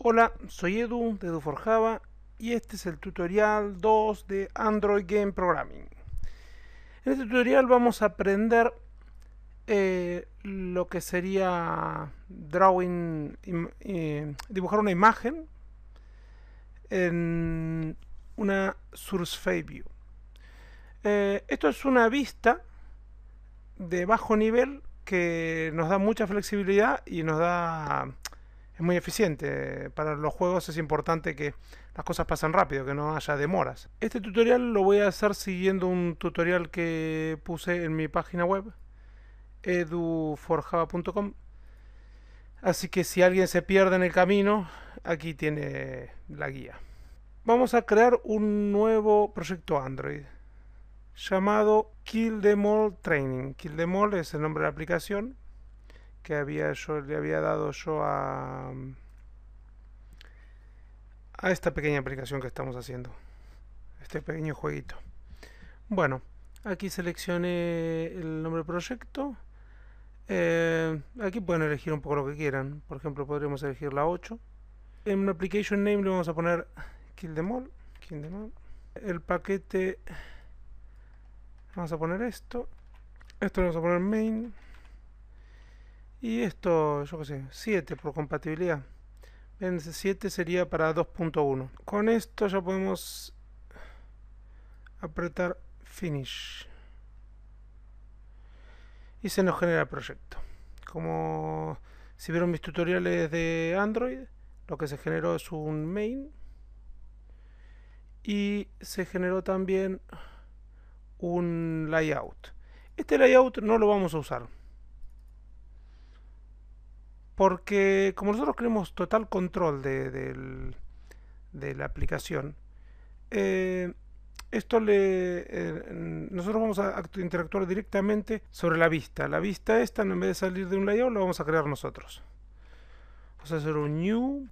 Hola, soy Edu de EduForJava y este es el tutorial 2 de Android Game Programming. En este tutorial vamos a aprender eh, lo que sería drawing, eh, dibujar una imagen en una Surface View. Eh, esto es una vista de bajo nivel que nos da mucha flexibilidad y nos da es muy eficiente. Para los juegos es importante que las cosas pasen rápido, que no haya demoras. Este tutorial lo voy a hacer siguiendo un tutorial que puse en mi página web, eduforjava.com. Así que si alguien se pierde en el camino, aquí tiene la guía. Vamos a crear un nuevo proyecto Android llamado Kill Demol Training. Kill Demol es el nombre de la aplicación que había le había dado yo a, a esta pequeña aplicación que estamos haciendo. Este pequeño jueguito. Bueno, aquí seleccioné el nombre del proyecto. Eh, aquí pueden elegir un poco lo que quieran. Por ejemplo, podríamos elegir la 8. En application name le vamos a poner kill them all. El paquete... Vamos a poner esto. Esto le vamos a poner main. Y esto, yo qué sé, 7 por compatibilidad. Ven, 7 sería para 2.1. Con esto ya podemos apretar Finish. Y se nos genera el proyecto. Como si vieron mis tutoriales de Android, lo que se generó es un main. Y se generó también un layout. Este layout no lo vamos a usar porque como nosotros queremos total control de, la aplicación, eh, esto le. Eh, nosotros vamos a interactuar directamente sobre la vista. La vista esta, en vez de salir de un layout, la vamos a crear nosotros. Vamos a hacer un new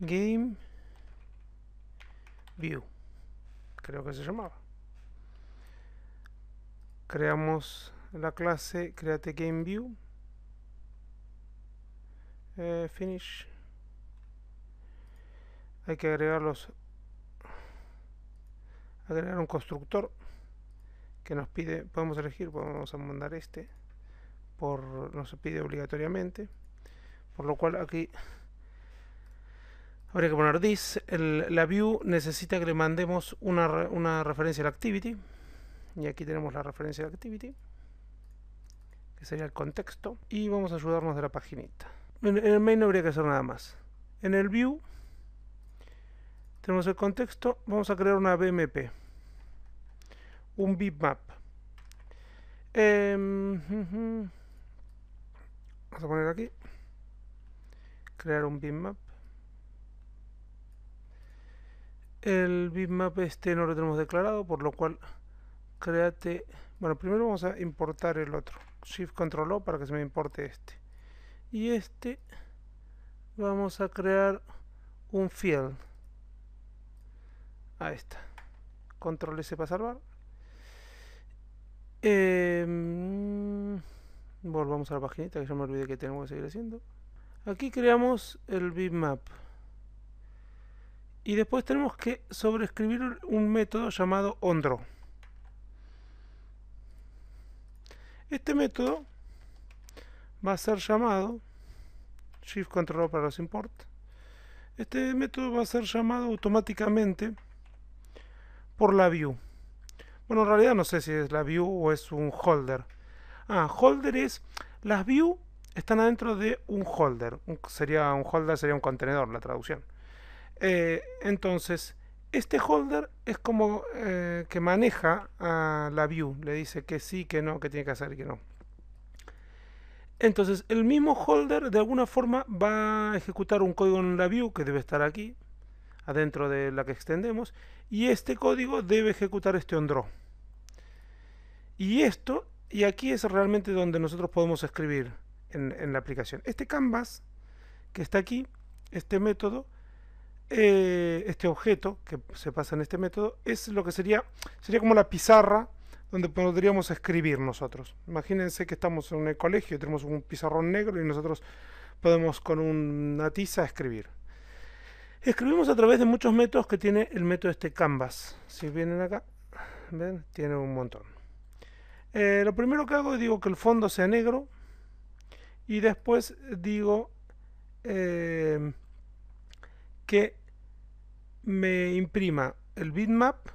game view. Creo que se llamaba. Creamos la clase créate game view eh, finish hay que agregarlos agregar un constructor que nos pide podemos elegir podemos pues, mandar este por nos pide obligatoriamente por lo cual aquí habría que poner this la view necesita que le mandemos una, una referencia al activity y aquí tenemos la referencia al activity que sería el contexto y vamos a ayudarnos de la paginita en, el main no habría que hacer nada más. En el view tenemos el contexto. Vamos a crear una BMP. Un bitmap. Em, vamos a poner aquí. Crear un bitmap. El bitmap este no lo tenemos declarado, por lo cual créate... Bueno, primero vamos a importar el otro. Shift control O para que se me importe este y este vamos a crear un field ahí está control S para salvar em, volvamos a la paginita que ya me olvidé que tenemos que seguir haciendo aquí creamos el bitmap y después tenemos que sobreescribir un método llamado onDraw este método va a ser llamado shift control para los import este método va a ser llamado automáticamente por la view bueno en realidad no sé si es la view o es un holder ah, holder es las view están adentro de un holder sería un holder sería un contenedor la traducción eh, entonces este holder es como eh, que maneja a la view le dice que sí, que no, que tiene que hacer y que no entonces, el mismo holder de alguna forma va a ejecutar un código en la view que debe estar aquí, adentro de la que extendemos, y este código debe ejecutar este onDraw. Y esto, y aquí es realmente donde nosotros podemos escribir en, la aplicación. Este canvas que está aquí, este método, eh, este objeto que se pasa en este método, es lo que sería, sería como la pizarra donde podríamos escribir nosotros. Imagínense que estamos en un colegio, tenemos un pizarrón negro y nosotros podemos con una tiza escribir. Escribimos a través de muchos métodos que tiene el método este Canvas. Si vienen acá, ven, tiene un montón. Eh, lo primero que hago es digo que el fondo sea negro y después digo eh, que me imprima el bitmap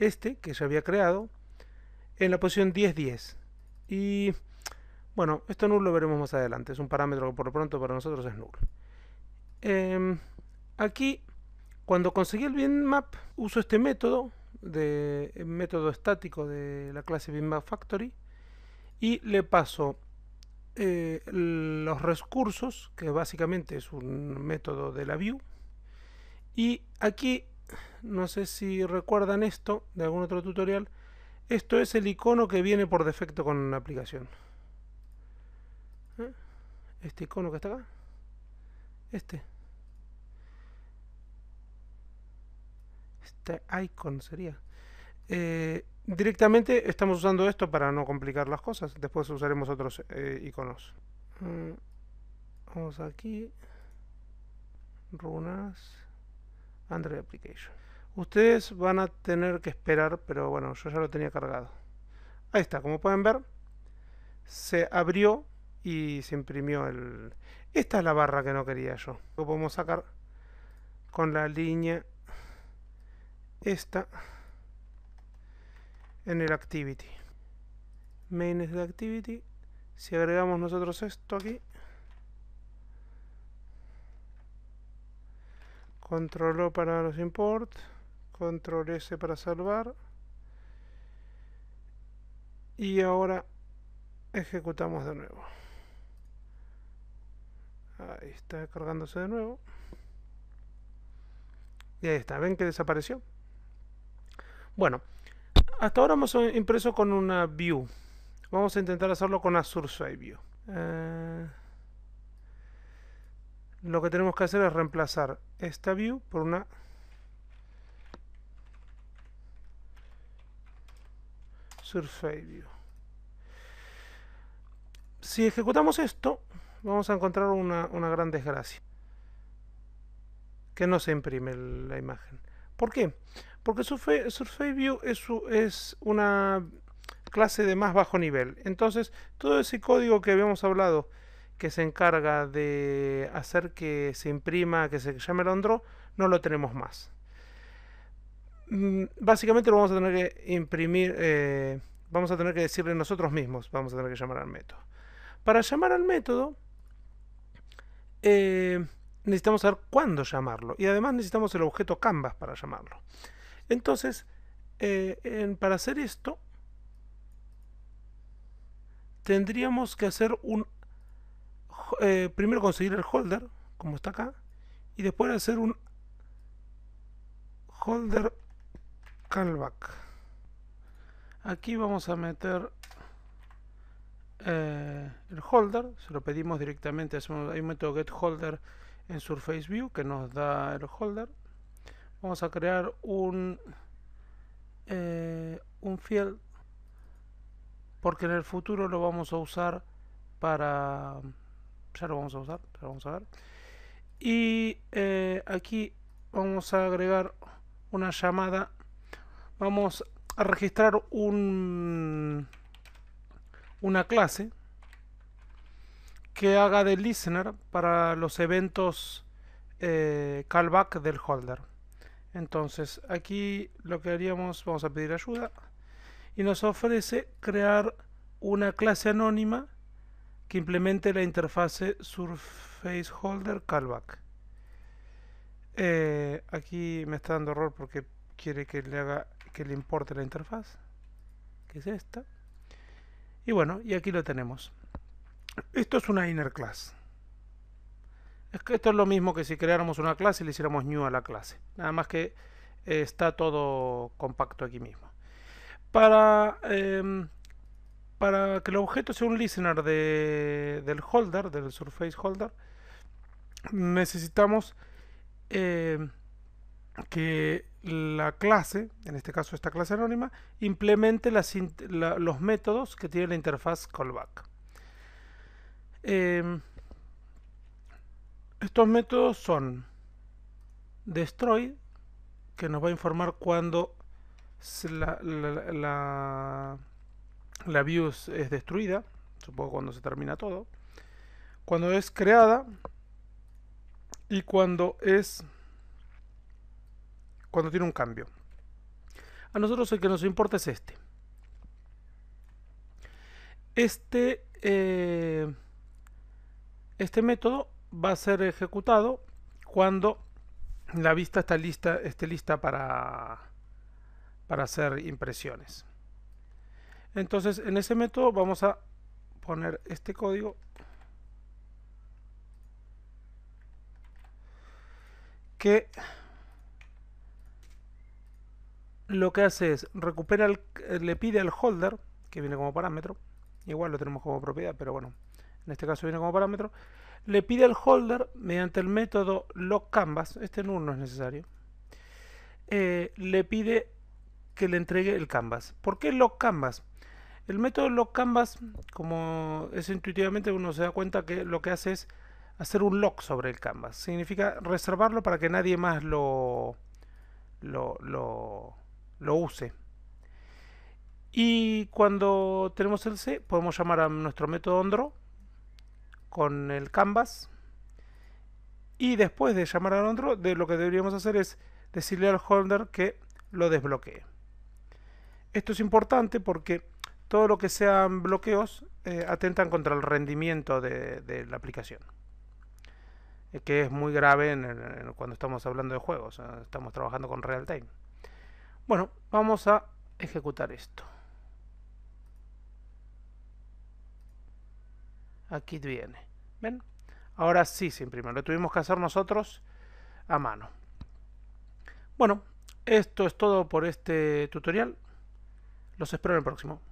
este que se había creado en la posición 10-10. Y bueno, esto no lo veremos más adelante, es un parámetro que por lo pronto para nosotros es nulo em, aquí, cuando conseguí el map uso este método, de, eh, método estático de la clase bitmap factory, y le paso eh, los recursos, que básicamente es un método de la view, y aquí no sé si recuerdan esto de algún otro tutorial, esto es el icono que viene por defecto con la aplicación. ¿Eh? Este icono que está acá, este. Este icon sería. Eh, directamente estamos usando esto para no complicar las cosas, después usaremos otros eh, iconos. Mm, vamos aquí, runas, Android Application. Ustedes van a tener que esperar, pero bueno, yo ya lo tenía cargado. Ahí está, como pueden ver, se abrió y se imprimió el... Esta es la barra que no quería yo. Lo podemos sacar con la línea esta en el activity. Main es de activity. Si agregamos nosotros esto aquí, o para los imports control S para salvar y ahora ejecutamos de nuevo ahí está cargándose de nuevo y ahí está, ven que desapareció bueno hasta ahora hemos impreso con una view vamos a intentar hacerlo con una surface view eh, lo que tenemos que hacer es reemplazar esta view por una Si ejecutamos esto, vamos a encontrar una, gran desgracia. Que no se imprime la imagen. ¿Por qué? Porque Surface, es, una clase de más bajo nivel. Entonces, todo ese código que habíamos hablado, que se encarga de hacer que se imprima, que se llame el Android, no lo tenemos más. Mm, básicamente lo vamos a tener que imprimir, eh, vamos a tener que decirle nosotros mismos, vamos a tener que llamar al método. Para llamar al método, eh, necesitamos saber cuándo llamarlo y además necesitamos el objeto canvas para llamarlo. Entonces, eh, para hacer esto, tendríamos que hacer un... primero conseguir el holder, como está acá, y después hacer un holder callback aquí vamos a meter eh, el holder se lo pedimos directamente Hacemos, un método get holder en surface view que nos da el holder vamos a crear un eh, un field porque en el futuro lo vamos a usar para ya lo vamos a usar vamos a ver y eh, aquí vamos a agregar una llamada vamos a registrar un, una clase que haga de listener para los eventos eh, callback del holder. Entonces aquí lo que haríamos, vamos a pedir ayuda y nos ofrece crear una clase anónima que implemente la interfase SurfaceHolder Callback. Eh, aquí me está dando error porque quiere que le haga que le importe la interfaz, que es esta. Y bueno, y aquí lo tenemos. Esto es una inner class. Es que esto es lo mismo que si creáramos una clase y le hiciéramos new a la clase. Nada más que eh, está todo compacto aquí mismo. Para, em, para que el objeto sea un listener del holder, del surface holder, necesitamos em, que la clase, en este caso esta clase anónima, implemente los métodos que tiene la interfaz callback. Em, estos métodos son destroy, que nos va a informar cuando la, la, es destruida, supongo cuando se termina todo, cuando es creada y cuando es cuando tiene un cambio. A nosotros el que nos importa es este. Este, eh, este método va a ser ejecutado cuando la vista está lista, esté lista para, para hacer impresiones. Entonces en ese método vamos a poner este código que lo que hace es recupera eh, le pide al holder, que viene como parámetro, igual lo tenemos como propiedad, pero bueno, en este caso viene como parámetro, le pide al holder mediante el método canvas este número no es necesario, eh, le pide que le entregue el canvas. ¿Por qué logCanvas? El método canvas como es intuitivamente, uno se da cuenta que lo que hace es hacer un lock sobre el canvas. Significa reservarlo para que nadie más lo, lo, lo lo use. Y cuando tenemos el C, podemos llamar a nuestro método onDraw con el canvas. Y después de llamar al onDraw, de lo que deberíamos hacer es decirle al holder que lo desbloquee. Esto es importante porque todo lo que sean bloqueos eh, atentan contra el rendimiento de, la aplicación. Eh, que es muy grave cuando estamos hablando de juegos, estamos trabajando con real time. Bueno, vamos a ejecutar esto. Aquí viene. ¿Ven? Ahora sí se imprime. Lo tuvimos que hacer nosotros a mano. Bueno, esto es todo por este tutorial. Los espero en el próximo.